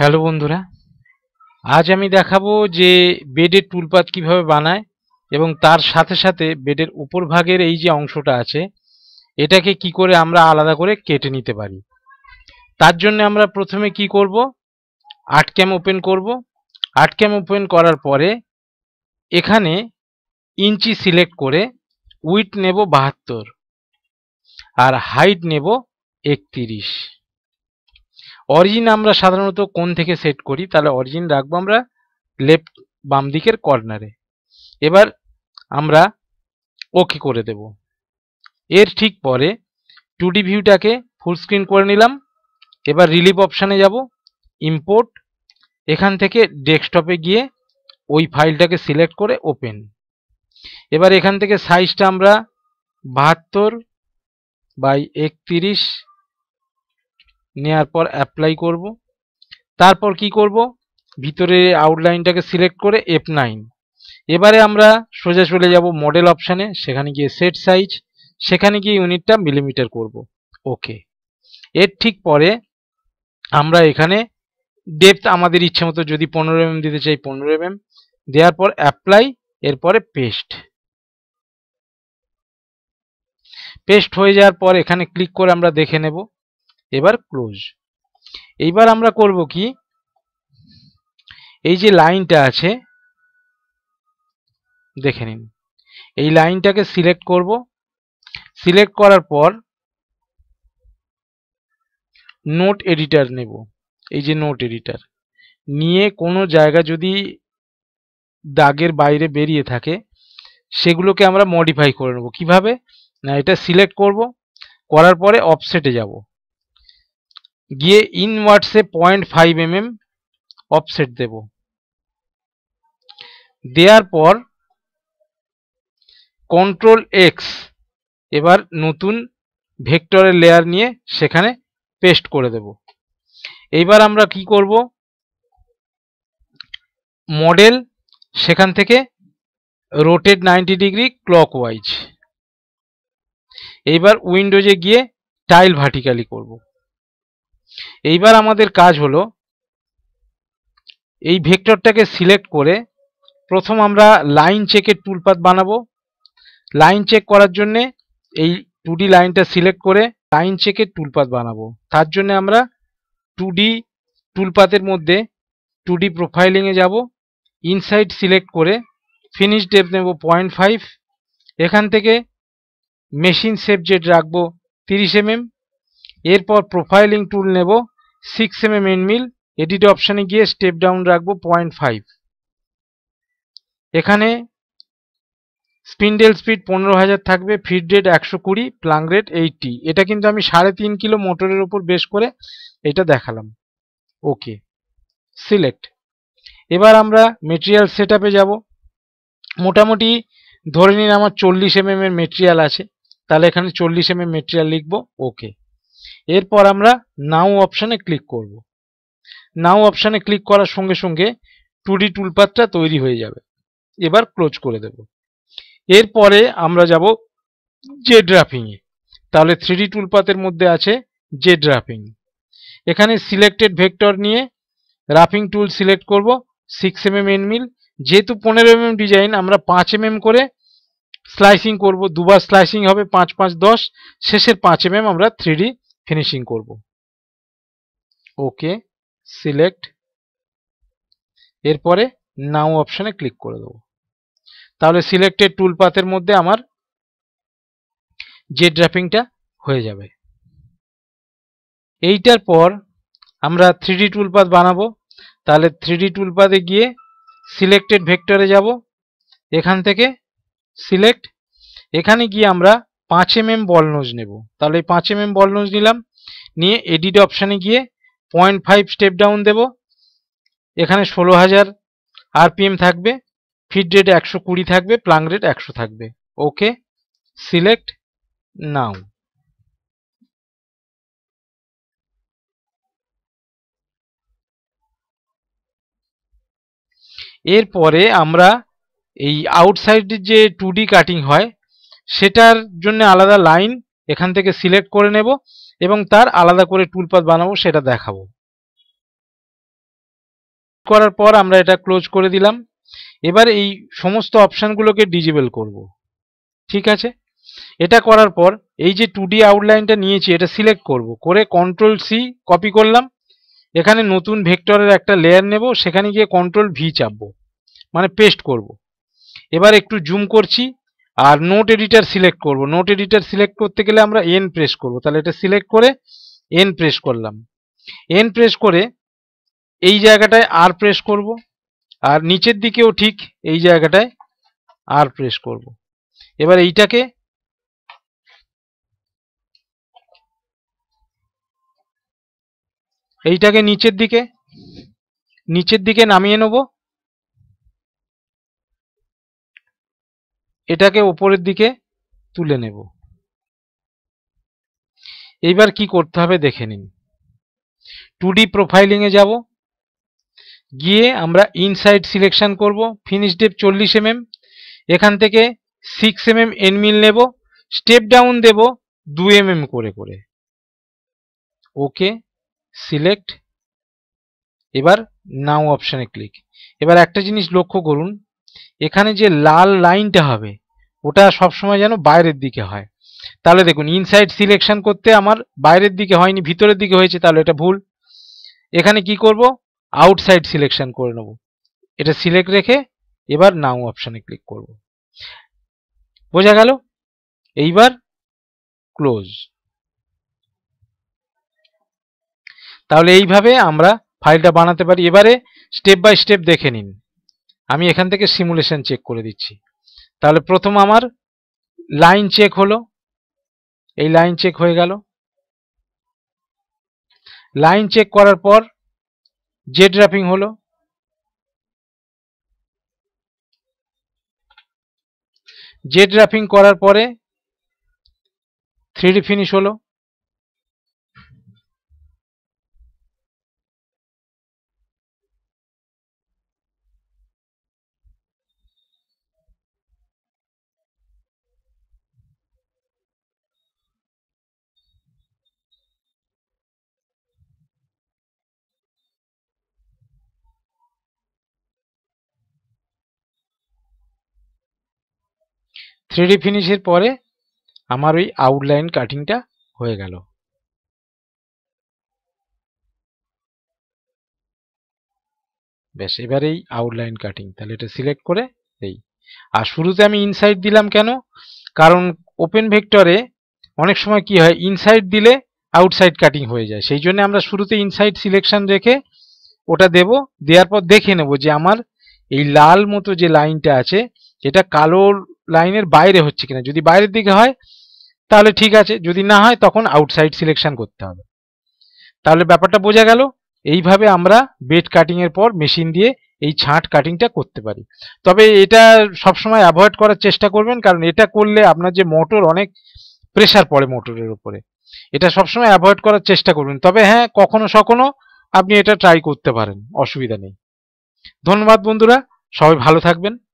Hello বন্ধুরা আজ আমি দেখাবো যে বেডের টুলপাত কিভাবে বানায় এবং তার সাথে সাথে বেডের উপর ভাগের এই যে অংশটা আছে এটাকে কি করে আমরা আলাদা করে কেটে নিতে পারি তার জন্য আমরা প্রথমে কি করব আর্ট ক্যাম ওপেন করব আর্ট ক্যাম ওপেন করার পরে এখানে ইঞ্চি সিলেক্ট করে উইট নেব বাহাত্তর আর হাইট নেব একত্রিশ অরিজিন আমরা সাধারণত কোন থেকে সেট করি তাহলে অরিজিন রাখবো আমরা লেফট বাম দিকের কর্নারে এবার আমরা ওকে করে দেব এর ঠিক পরে টু ভিউটাকে ফুল স্ক্রিন করে নিলাম এবার রিলিভ অপশানে যাব ইম্পোর্ট এখান থেকে ডেস্কটপে গিয়ে ওই ফাইলটাকে সিলেক্ট করে ওপেন এবার এখান থেকে সাইজটা আমরা বাহাত্তর বাই একত্রিশ নেয়ার পর অ্যাপ্লাই করব তারপর কি করব ভিতরে আউটলাইনটাকে সিলেক্ট করে এফ নাইন এবারে আমরা সোজা চলে যাব মডেল অপশানে সেখানে গিয়ে সেট সাইজ সেখানে গিয়ে ইউনিটটা মিলিমিটার করব ওকে এর ঠিক পরে আমরা এখানে ডেপথ আমাদের ইচ্ছে মতো যদি পনেরো এম mm দিতে চাই পনেরো এম mm। দেওয়ার পর অ্যাপ্লাই এরপরে পেস্ট পেস্ট হয়ে যাওয়ার পর এখানে ক্লিক করে আমরা দেখে নেব এবার ক্লোজ এইবার আমরা করব কি এই যে লাইনটা আছে দেখে নিন এই লাইনটাকে সিলেক্ট করব সিলেক্ট করার পর নোট এডিটার নেব এই যে নোট এডিটার নিয়ে কোনো জায়গা যদি দাগের বাইরে বেরিয়ে থাকে সেগুলোকে আমরা মডিফাই করে নেব কিভাবে না এটা সিলেক্ট করব করার পরে অফসেটে যাব গিয়ে ইনওয়ার্ডসে point five M M offset দেব দেওয়ার পর কন্ট্রোল এক্স এবার নতুন ভেক্টরের লেয়ার নিয়ে সেখানে পেস্ট করে দেব এইবার আমরা কি করব মডেল সেখান থেকে rotate ninety degree clockwise এইবার উইন্ডোজে গিয়ে টাইল ভার্টিক্যালি করবো এইবার আমাদের কাজ হলো এই ভেক্টরটাকে সিলেক্ট করে প্রথম আমরা লাইন চেকের টুলপাত বানাবো লাইন চেক করার জন্যে এই টু লাইনটা সিলেক্ট করে লাইন চেকের টুলপাত বানাবো তার জন্য আমরা টু টুলপাতের মধ্যে টু ডি প্রোফাইলিংয়ে যাব ইনসাইড সিলেক্ট করে ফিনিশ ডেপ নেব পয়েন্ট ফাইভ এখান থেকে মেশিন সেভ জেট রাখবো তিরিশ এমএম mm। এরপর প্রোফাইলিং টুল নেব six M M end mill edit অপশানে গিয়ে স্টেপ ডাউন রাখবো পয়েন্ট ফাইভ এখানে স্পিন্ডেল স্পিড পনেরো হাজার থাকবে ফিড রেট একশো কুড়ি প্লাং রেট এইটটি এটা কিন্তু আমি সাড়ে তিন কিলো মোটরের ওপর বেশ করে এটা দেখালাম ওকে সিলেক্ট এবার আমরা মেটেরিয়াল সেট আপে যাবো মোটামুটি ধরে নিন আমার চল্লিশ এম এর মেটেরিয়াল আছে তাহলে এখানে চল্লিশ এম এম মেটেরিয়াল লিখবো ওকে এরপর আমরা নাও অপশানে ক্লিক করব নাও অপশানে ক্লিক করার সঙ্গে সঙ্গে টুডি টুলপাতটা তৈরি হয়ে যাবে এবার ক্লোজ করে দেব এরপরে আমরা যাব জে ড্রাফিংয়ে তাহলে থ্রিডি টুলপাতের মধ্যে আছে জে ড্রাফিং এখানে সিলেক্টেড ভেক্টর নিয়ে রাফিং টুল সিলেক্ট করব সিক্স এম এম এনমিল যেহেতু পনেরো এম ডিজাইন আমরা পাঁচ এম করে স্লাইসিং করব দুবার স্লাইসিং হবে পাঁচ পাঁচ দশ শেষের পাঁচ এম আমরা থ্রিডি ফিনিশিং করব ওকে সিলেক্ট এরপরে নাও অপশানে ক্লিক করে দেবো তাহলে সিলেক্টেড টুল পাথের মধ্যে আমার যে ড্রাফিংটা হয়ে যাবে এইটার পর আমরা থ্রিডি পাথ বানাবো তাহলে থ্রিডি পাথে গিয়ে সিলেক্টেড ভেক্টরে যাব এখান থেকে সিলেক্ট এখানে গিয়ে আমরা পাঁচ এম এম বল নোজ নেব তাহলে পাঁচ এম এম বল নোজ নিলাম নিয়ে এডিট অপশানে গিয়ে পয়েন্ট ফাইভ স্টেপ ডাউন দেব এখানে ষোলো হাজার আরপিএম থাকবে ফিড রেট একশো কুড়ি থাকবে প্লাং রেট একশো থাকবে ওকে সিলেক্ট নাও এরপরে আমরা এই আউটসাইডের যে টু কাটিং হয় সেটার জন্য আলাদা লাইন এখান থেকে সিলেক্ট করে নেব এবং তার আলাদা করে টুলপাত বানাবো সেটা দেখাবো করার পর আমরা এটা ক্লোজ করে দিলাম এবার এই সমস্ত অপশানগুলোকে ডিজেবল করব ঠিক আছে এটা করার পর এই যে টু ডি আউটলাইনটা নিয়েছি এটা সিলেক্ট করব করে কন্ট্রোল সি কপি করলাম এখানে নতুন ভেক্টরের একটা লেয়ার নেব সেখানে গিয়ে কন্ট্রোল ভি চাপব মানে পেস্ট করব এবার একটু জুম করছি আর নোট এডিটার সিলেক্ট করব নোট এডিটার সিলেক্ট করতে গেলে আমরা এন প্রেস করব তাহলে এটা সিলেক্ট করে এন প্রেস করলাম এন প্রেস করে এই জায়গাটায় আর প্রেস করব আর নিচের দিকেও ঠিক এই জায়গাটায় আর প্রেস করব এবার এইটাকে এইটাকে নিচের দিকে নিচের দিকে নামিয়ে নেবো এটাকে ওপরের দিকে তুলে নেব এইবার কি করতে হবে দেখে নিন টু ডি প্রোফাইলিংয়ে যাব গিয়ে আমরা ইনসাইড সিলেকশন করব ফিনিশ ডেপ চল্লিশ এমএম এখান থেকে সিক্স এমএম এনমিল নেব স্টেপ ডাউন দেব দু এমএম করে করে ওকে সিলেক্ট এবার নাও অপশানে ক্লিক এবার একটা জিনিস লক্ষ্য করুন এখানে যে লাল লাইনটা হবে ওটা সবসময় যেন বাইরের দিকে হয় তাহলে দেখুন ইনসাইড সিলেকশন করতে আমার বাইরের দিকে হয়নি ভিতরের দিকে হয়েছে তাহলে এটা ভুল এখানে কি করব আউটসাইড সিলেকশন করে নেব এটা সিলেক্ট রেখে এবার নাও অপশানে ক্লিক করব বোঝা গেল এইবার ক্লোজ তাহলে এইভাবে আমরা ফাইলটা বানাতে পারি এবারে স্টেপ বাই স্টেপ দেখে নিন আমি এখান থেকে সিমুলেশন চেক করে দিচ্ছি তাহলে প্রথম আমার লাইন চেক হলো এই লাইন চেক হয়ে গেল লাইন চেক করার পর জেড র্যাপিং হলো জেড র্যাপিং করার পরে থ্রিডি ফিনিশ হলো থ্রিডি ফিনিশের পরে আমার ওই আউটলাইন কাটিংটা হয়ে গেল ব্যাস এবার এই আউটলাইন কাটিং তাহলে এটা সিলেক্ট করে এই আর শুরুতে আমি ইনসাইড দিলাম কেন কারণ ওপেন ভেক্টরে অনেক সময় কি হয় ইনসাইড দিলে আউটসাইড কাটিং হয়ে যায় সেই জন্য আমরা শুরুতে ইনসাইড সিলেকশন রেখে ওটা দেব দেওয়ার পর দেখে নেব যে আমার এই লাল মতো যে লাইনটা আছে এটা কালোর লাইনের বাইরে হচ্ছে কিনা যদি বাইরের দিকে হয় তাহলে ঠিক আছে যদি না হয় তখন আউটসাইড সিলেকশন করতে হবে তাহলে ব্যাপারটা বোঝা গেল এইভাবে আমরা বেড কাটিংয়ের পর মেশিন দিয়ে এই ছাঁট কাটিংটা করতে পারি তবে এটা সবসময় অ্যাভয়েড করার চেষ্টা করবেন কারণ এটা করলে আপনার যে মোটর অনেক প্রেশার পড়ে মোটরের উপরে এটা সবসময় অ্যাভয়েড করার চেষ্টা করবেন তবে হ্যাঁ কখনো সখনো আপনি এটা ট্রাই করতে পারেন অসুবিধা নেই ধন্যবাদ বন্ধুরা সবাই ভালো থাকবেন